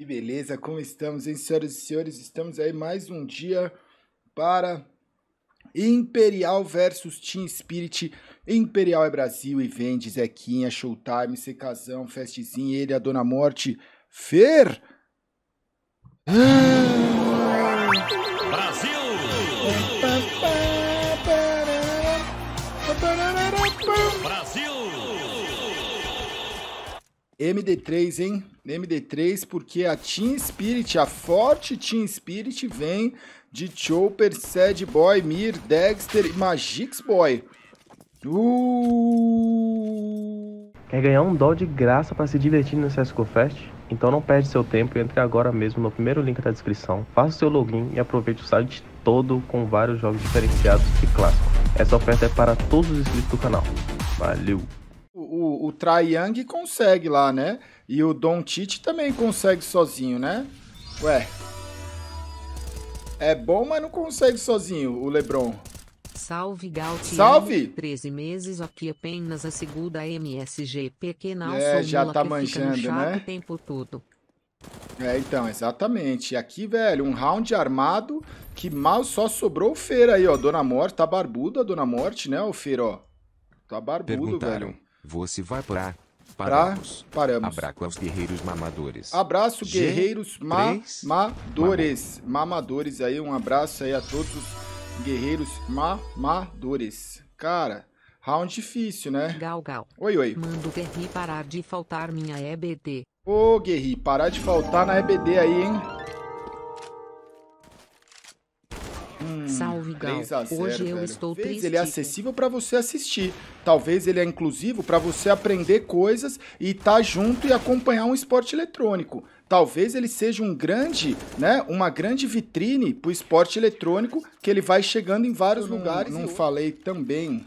E beleza, como estamos, hein, senhoras e senhores? Estamos aí mais um dia para Imperial versus Team Spirit. Imperial é Brasil e vende Zequinha, Showtime, Secazão, Festezinha, ele, a Dona Morte, Fer. Ah! MD3, hein? MD3, porque a Team Spirit, a forte Team Spirit, vem de Chopper, Sad Boy, Mir, Dexter e Magix Boy. Uh... Quer ganhar um dó de graça para se divertir no CSGO Fest? Então não perde seu tempo e entre agora mesmo no primeiro link da descrição, faça seu login e aproveite o site todo com vários jogos diferenciados e clássicos. Essa oferta é para todos os inscritos do canal. Valeu! o, o Trae Young consegue lá, né? E o Don Tite também consegue sozinho, né? Ué. É bom, mas não consegue sozinho o LeBron. Salve Galtieri. Salve! 13 meses aqui apenas a segunda MSG pequena. é, já tá manjando, né? o tempo todo. É, então, exatamente. aqui, velho, um round armado que mal só sobrou o Feira aí, ó. Dona Morte, tá barbuda, Dona Morte, né, o Feira, ó. Tá barbudo, velho. Você vai para Paramos. Pra, paramos. Abraço aos guerreiros mamadores. Abraço, guerreiros mamadores. Mamadores aí, um abraço aí a todos os guerreiros mamadores. Cara, round difícil, né? Gal, gal. Oi, oi. Mando Guerri parar de faltar minha EBD. Ô, Guerri, parar de faltar na EBD aí, hein? Hum, Salve, Gal. Hoje velho. eu estou Talvez triste. ele é acessível para você assistir. Talvez ele é inclusivo para você aprender coisas e estar tá junto e acompanhar um esporte eletrônico. Talvez ele seja um grande, né, uma grande vitrine para o esporte eletrônico que ele vai chegando em vários lugares. Não, não falei também.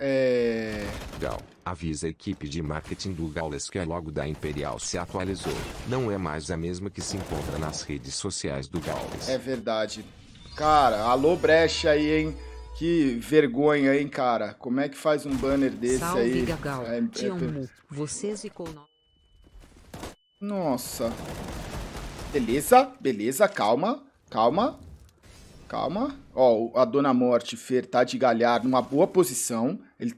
É... Gal. Avisa a equipe de marketing do Gaules que a é logo da Imperial se atualizou. Não é mais a mesma que se encontra nas redes sociais do Gaules. É verdade. Cara, alô brecha aí, hein? Que vergonha, hein, cara? Como é que faz um banner desse Salve, aí? Gagal. É, é, Vocês e com Nossa. Beleza, beleza, calma, calma, calma. Ó, a Dona Morte, Fer, tá de galhar numa boa posição. Ele...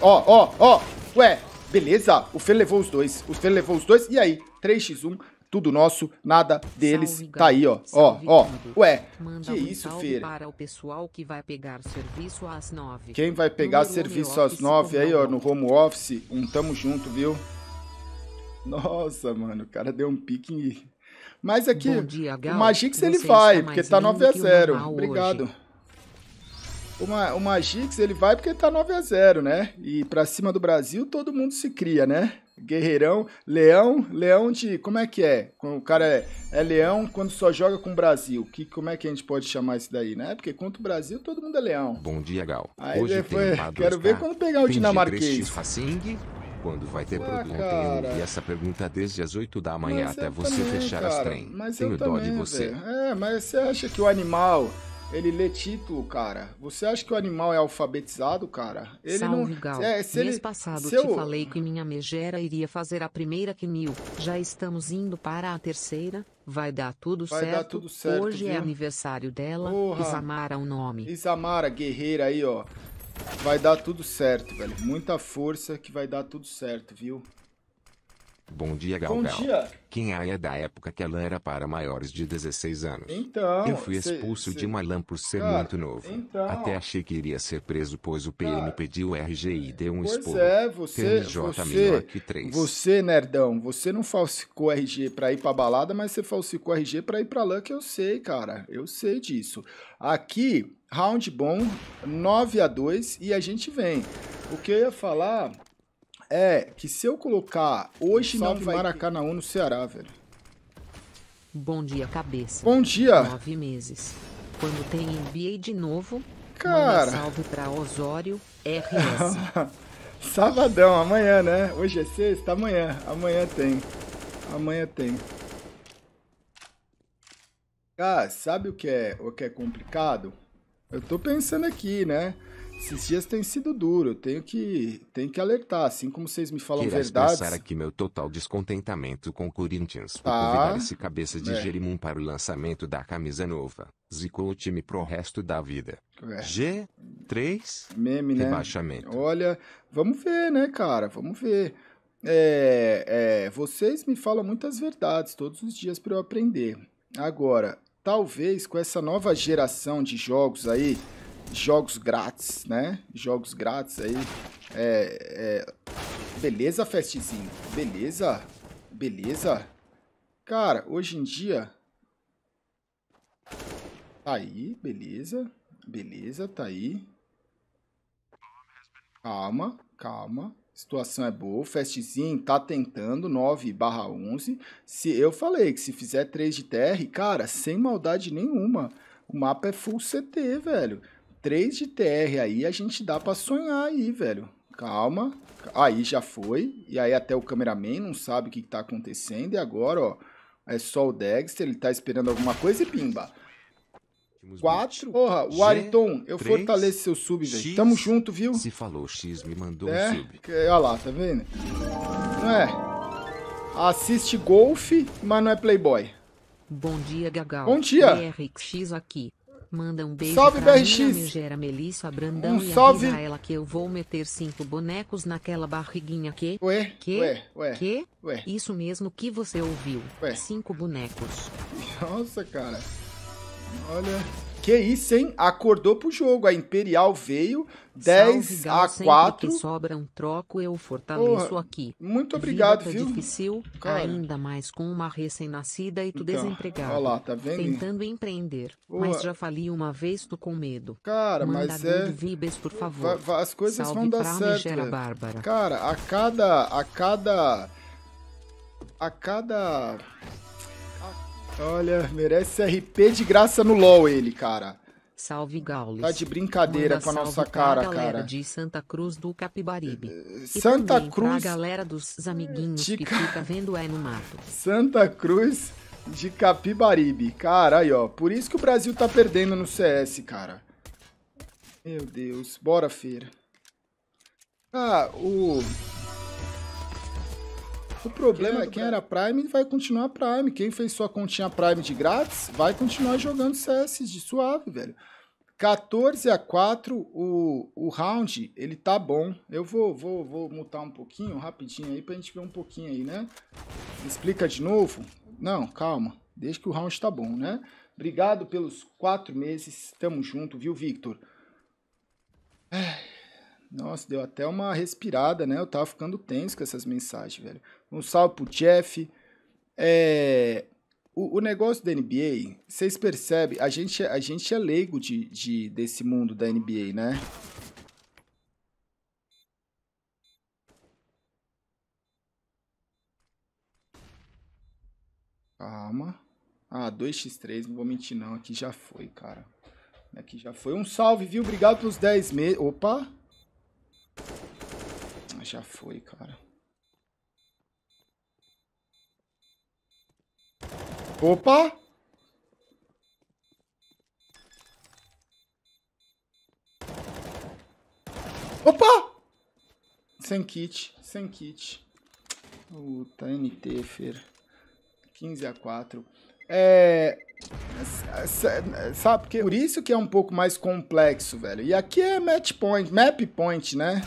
Ó, ó, ó, ué, beleza, o Fer levou os dois, o Fer levou os dois, e aí? 3x1, tudo nosso, nada deles. Salve, tá aí, ó. Salve, ó, ó. Ué, Manda que um isso, feira? Para o pessoal que vai pegar serviço às nove. Quem vai pegar Número serviço às nove aí, ó, no home office, um tamo junto, viu? Nossa, mano, o cara deu um pique em... Mas aqui, dia, tá tá o Magix ele vai, porque tá 9 x 0 Obrigado. Hoje. o Magix ele vai porque tá 9 x 0 né? E pra cima do Brasil todo mundo se cria, né? Guerreirão, Leão, Leão de. Como é que é? O cara é, é Leão quando só joga com o Brasil. Que, como é que a gente pode chamar isso daí, né? Porque contra o Brasil todo mundo é Leão. Bom dia, Gal. Aí Hoje foi, quero ver quando pegar o dinamarquês. Facing, quando vai ter ah, produto? Cara. Eu essa pergunta desde as 8 da manhã até você também, fechar cara. as trem. Mas Tenho dó também, de você. Véio. É, mas você acha que o animal ele lê título, cara. Você acha que o animal é alfabetizado, cara? Ele Salve, não. Gal. É, se Mês ele... passado se eu... te falei que minha megera iria fazer a primeira quimio. Já estamos indo para a terceira. Vai dar tudo, Vai certo. Dar tudo certo. Hoje é viu? é aniversário dela. Porra. Isamara o nome. Isamara, guerreira aí, ó. Vai dar tudo certo, velho. Muita força que vai dar tudo certo, viu? Bom dia, Gal. Bom Gal. dia. Quem é da época que ela era para maiores de 16 anos. Então. Eu fui expulso cê, de Malan por ser cara, muito novo. Então. Até achei que iria ser preso, pois o PM cara, pediu RG e é, deu um pois é, você. você, que 3. você, nerdão, você não falsificou RG pra ir pra balada, mas você falsificou RG pra ir pra LAN, que eu sei, cara. Eu sei disso. Aqui, round bom, 9 a 2 e a gente vem. O que eu ia falar é, que se eu colocar hoje não vai Maracanãú no Ceará, velho. Bom dia, cabeça. Bom dia. Nove meses. Quando tem NBA de novo, Cara. salve pra Osório RS. Sabadão, amanhã, né? Hoje é sexta, amanhã. Amanhã tem. Amanhã tem. Cara, ah, sabe o que é, o que é complicado? Eu tô pensando aqui, né? Esses dias tem sido duro, eu tenho que, tenho que alertar, assim como vocês me falam Queira verdades. expressar aqui meu total descontentamento com o Corinthians por tá. convidar esse cabeça de é. Jerimum para o lançamento da camisa nova. Zicou o time pro resto da vida. É. G3 Meme, né? rebaixamento. Né? Olha, vamos ver, né, cara? Vamos ver. É, é, vocês me falam muitas verdades todos os dias para eu aprender. Agora, talvez com essa nova geração de jogos aí, jogos grátis, né? Jogos grátis aí. É, é... Beleza, festezinho. Beleza. Beleza. Cara, hoje em dia... Tá aí, beleza. Beleza, tá aí. Calma, calma. Situação é boa. O tá tentando 9 barra 11. Se eu falei que se fizer 3 de TR, cara, sem maldade nenhuma. O mapa é full CT, velho. 3 de TR aí, a gente dá pra sonhar aí, velho. Calma. Aí já foi. E aí até o cameraman não sabe o que, que tá acontecendo. E agora, ó, é só o Dexter, ele tá esperando alguma coisa e pimba. 4. Porra, o Ariton, eu fortaleço seu sub, velho. Tamo junto, viu? Se falou X, me mandou é, um sub. Olha lá, tá vendo? Não é. Assiste golfe, mas não é playboy. Bom dia, Gagal. Bom dia. RX aqui. Manda um beijo salve, pra BRX. minha megera Melissa Brandão um e salve. avisa ela que eu vou meter cinco bonecos naquela barriguinha que... Ué, que, ué, ué, que, ué. Isso mesmo que você ouviu. Ué. Cinco bonecos. Nossa, cara. Olha... Que isso, hein? Acordou pro jogo. A Imperial veio 10 Salve, a 4. Que sobra um troco, eu fortaleço Porra, aqui. Muito obrigado, Vida tá viu? difícil, Cara. ainda mais com uma recém-nascida e tu então, desempregado. Olha lá, tá vendo? Tentando empreender, Porra. mas já fali uma vez tu com medo. Cara, Manda mas é Vibes, por favor. as coisas Salve vão dar certo. Cara, a cada a cada a cada Olha, merece RP de graça no LOL ele, cara. Salve Gaules. Tá de brincadeira com a nossa cara, cara. galera de Santa Cruz do Capibaribe. Eh, Santa Cruz. Pra galera dos eh, amiguinhos de... que fica vendo é no mato. Santa Cruz de Capibaribe. Cara, aí ó, por isso que o Brasil tá perdendo no CS, cara. Meu Deus, bora feira. Ah, o o problema é quem era Prime vai continuar Prime. Quem fez sua continha Prime de grátis vai continuar jogando CS de suave, velho. 14 a 4 o, o round, ele tá bom. Eu vou, vou, vou mutar um pouquinho, rapidinho aí, pra gente ver um pouquinho aí, né? Explica de novo. Não, calma. Desde que o round tá bom, né? Obrigado pelos quatro meses. Tamo junto, viu, Victor? É, nossa, deu até uma respirada, né? Eu tava ficando tenso com essas mensagens, velho. Um salve pro Jeff. É, o, o, negócio da NBA, vocês percebem, a gente, é, a gente é leigo de, de, desse mundo da NBA, né? Calma. Ah, 2x3, não vou mentir não, aqui já foi, cara. Aqui já foi. Um salve, viu? Obrigado pelos 10 meses. Opa! já foi, cara. Opa! Opa! Sem kit, sem kit. Puta, NT, Fer. 15 a 4. É. Sabe, porque por isso que é um pouco mais complexo, velho. E aqui é match point, map point, né?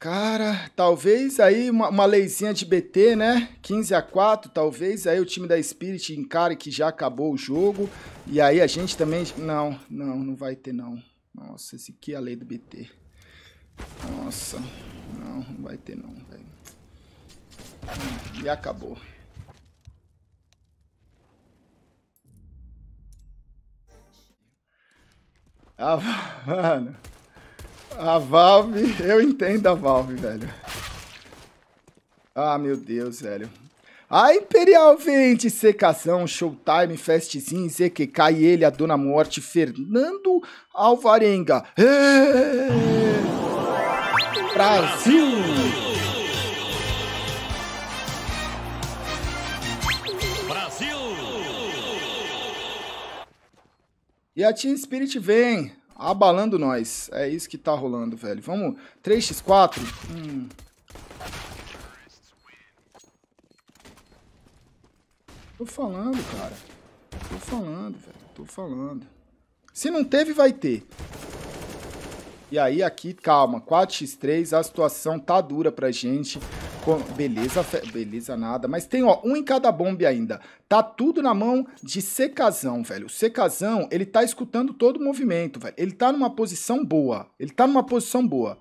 Cara, talvez aí uma, uma leizinha de BT, né? 15 a 4, talvez aí o time da Spirit encare que já acabou o jogo. E aí a gente também... Não, não, não vai ter não. Nossa, esse aqui é a lei do BT. Nossa, não, não vai ter não, velho. E acabou. Ah, mano... A Valve, eu entendo a Valve, velho. Ah, meu Deus, velho. A Imperial vende Secação, Showtime, Festzinho, ZQK e ele, a Dona Morte, Fernando Alvarenga. É... Brasil! Brasil! E a Team Spirit vem abalando nós. É isso que tá rolando, velho. Vamos, 3x4. Hum. Tô falando, cara. Tô falando, velho. Tô falando. Se não teve, vai ter. E aí aqui, calma, 4x3, a situação tá dura pra gente. Beleza, beleza nada. Mas tem, ó, um em cada bomba ainda. Tá tudo na mão de Secazão, velho. O Secazão, ele tá escutando todo o movimento, velho. Ele tá numa posição boa. Ele tá numa posição boa.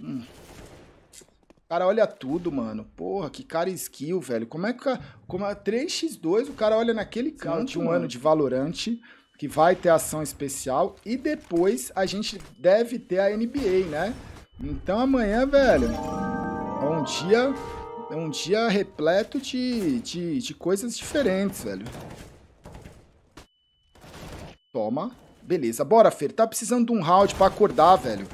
Hum. Cara, olha tudo, mano. Porra, que cara skill, velho. Como é que... Como é, 3x2, o cara olha naquele canto, Sim, um mano. ano de valorante que vai ter ação especial e depois a gente deve ter a NBA, né? Então amanhã, velho um dia. Um dia repleto de, de, de coisas diferentes, velho. Toma. Beleza, bora, Fer. Tá precisando de um round pra acordar, velho.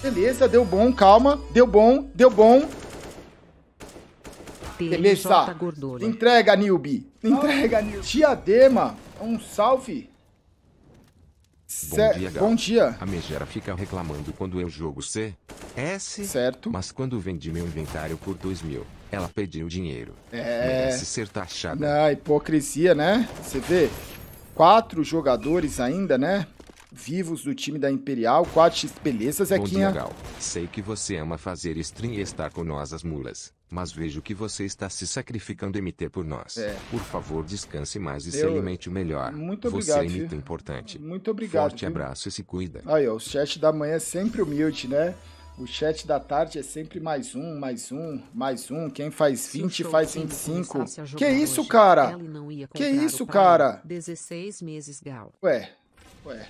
Beleza, deu bom, calma. Deu bom, deu bom. Beleza. Entrega, Nilby. Entrega, Nilby. Diadema. Um salve. Bom dia, Gal. Bom dia. A megera fica reclamando quando eu é jogo C, S. Certo. Mas quando vende meu inventário por 2 mil, ela pediu dinheiro. É. Merece ser taxada. Na hipocrisia, né? Você vê, quatro jogadores ainda, né? Vivos do time da Imperial, 4x, beleza, Zequinha? Bom dia, Gal. Sei que você ama fazer stream e estar com nós as mulas mas vejo que você está se sacrificando MT por nós. É. Por favor, descanse mais e se alimente melhor. Muito obrigado. Você é MT importante. Muito obrigado. Forte viu? abraço e se cuida. Aí, ó, o chat da manhã é sempre humilde, né? O chat da tarde é sempre mais um, mais um, mais um. Quem faz 20 faz 25. Que isso, cara? Que isso, cara? 16 meses gal. Ué. Ué.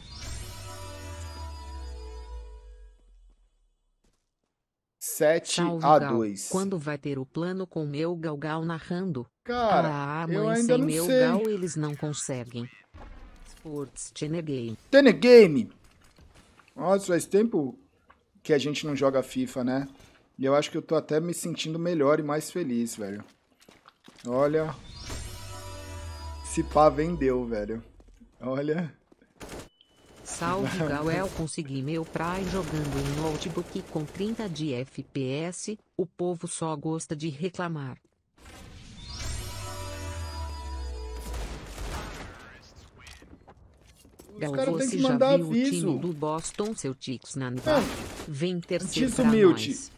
7 a Gal. 2. Quando vai ter o plano com meu Galgal narrando? Cara, ah, ah mãe, eu ainda sem não meu sei. Gal eles não conseguem. Sports Tenegame. Tenegame. Nossa, faz tempo que a gente não joga FIFA, né? E eu acho que eu tô até me sentindo melhor e mais feliz, velho. Olha. Se pá, vendeu, velho. Olha salve Gael consegui meu prai jogando em notebook com 30 de FPS, o povo só gosta de reclamar. Gal, você já viu aviso. o time do Boston Celtics na é. Vem terceiro pra nós.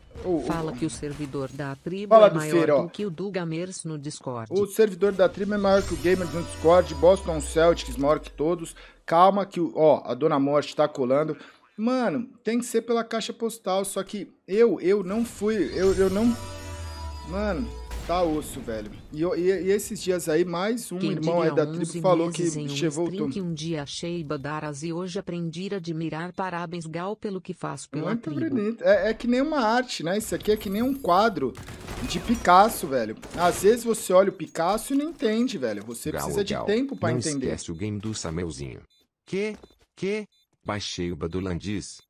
Fala que o servidor da tribo Fala é do maior do que o do Gamers no Discord. O servidor da tribo é maior que o Gamers no Discord. Boston Celtics maior que todos. Calma que, o... ó, a Dona Morte tá colando. Mano, tem que ser pela caixa postal. Só que eu, eu não fui, eu, eu não... Mano... Tá osso, velho. E, e, e esses dias aí, mais um Quem irmão aí da tribo falou que che um que um dia achei Badaras e hoje aprendi a admirar. Parabéns, Gal, pelo que faz pela Muito tribo. Bonito. É, é que nem uma arte, né? Isso aqui é que nem um quadro de Picasso, velho. Às vezes você olha o Picasso e não entende, velho. Você Gal, precisa Gal, de tempo para entender. esquece o game do Samelzinho. Que? Que? Baixei o Badulandis.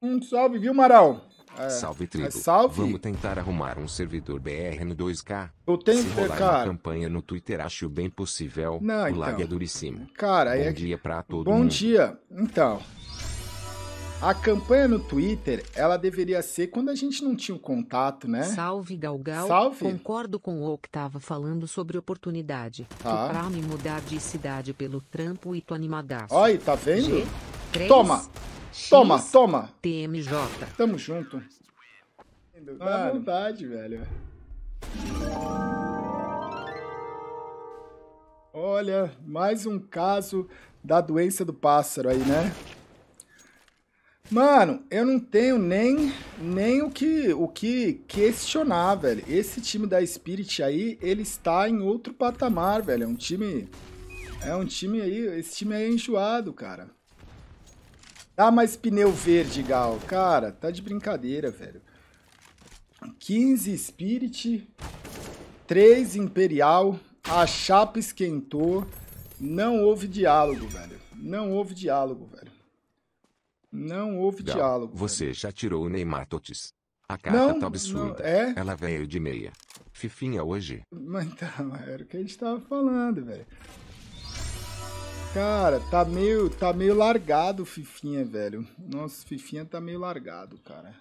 Um salve, viu, Marão? É. Salve é trigo. É, salve. Vamos tentar arrumar um servidor BR no 2K. Eu tenho Se que ter, cara. Uma campanha no Twitter acho bem possível. Não, o então. lag é duríssimo. Cara, Bom é... dia para todo Bom mundo. Bom dia. Então, a campanha no Twitter, ela deveria ser quando a gente não tinha o contato, né? Salve, Galgal. Salve. Concordo com o Octava falando sobre oportunidade. Tá. Tu pra me mudar de cidade pelo trampo e tu animadaço. Olha, tá vendo? G3. Toma! Toma, toma. TMJ. Tamo junto. Dá ah, vontade, velho. Olha, mais um caso da doença do pássaro aí, né? Mano, eu não tenho nem, nem o, que, o que questionar, velho. Esse time da Spirit aí, ele está em outro patamar, velho. É um time. É um time aí. Esse time aí é enjoado, cara. Ah, mas pneu verde, Gal. Cara, tá de brincadeira, velho. 15 Spirit, 3 Imperial, a chapa esquentou, não houve diálogo, velho. Não houve diálogo, velho. Não houve Gal, diálogo. Você velho. já tirou o Neymar Totes. A carta não, tá absurda. Não, é? Ela veio de meia. Fifinha hoje. Mas então, era o que a gente tava falando, velho. Cara, tá meio, tá meio largado o Fifinha, velho. Nossa, Fifinha tá meio largado, cara.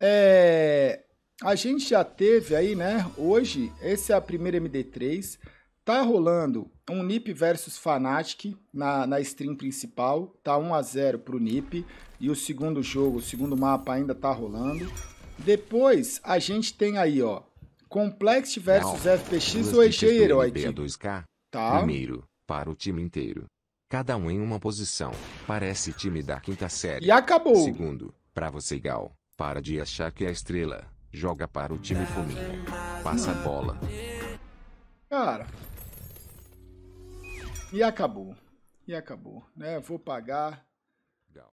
É, a gente já teve aí, né? Hoje, essa é a primeira MD3. Tá rolando um NiP versus Fnatic na, na stream principal. Tá 1 a 0 pro NiP. E o segundo jogo, o segundo mapa ainda tá rolando. Depois, a gente tem aí, ó. Complex versus Não, FPX ou EG Herói. É tá. Primeiro, para o time inteiro. Cada um em uma posição. Parece time da quinta série. E acabou. Segundo, para você Gal, para de achar que é estrela. Joga para o time fominha. Passa a bola. Cara. E acabou. E acabou, né? Vou pagar